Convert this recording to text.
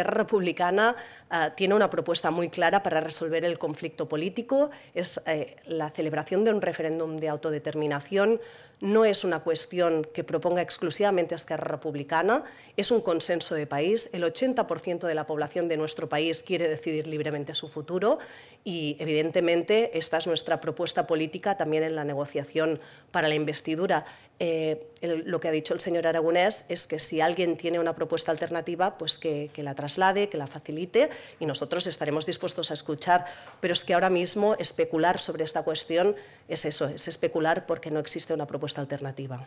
Esquerra Republicana eh, tiene una propuesta muy clara para resolver el conflicto político. Es eh, la celebración de un referéndum de autodeterminación. No es una cuestión que proponga exclusivamente Esquerra Republicana, es un consenso de país. El 80% de la población de nuestro país quiere decidir libremente su futuro y, evidentemente, esta es nuestra propuesta política también en la negociación para la investidura. Eh, lo que ha dicho el señor Aragonés es que si alguien tiene una propuesta alternativa, pues que, la traslade, que la facilite y nosotros estaremos dispuestos a escuchar. Pero es que ahora mismo especular sobre esta cuestión es eso, es especular porque no existe una propuesta alternativa.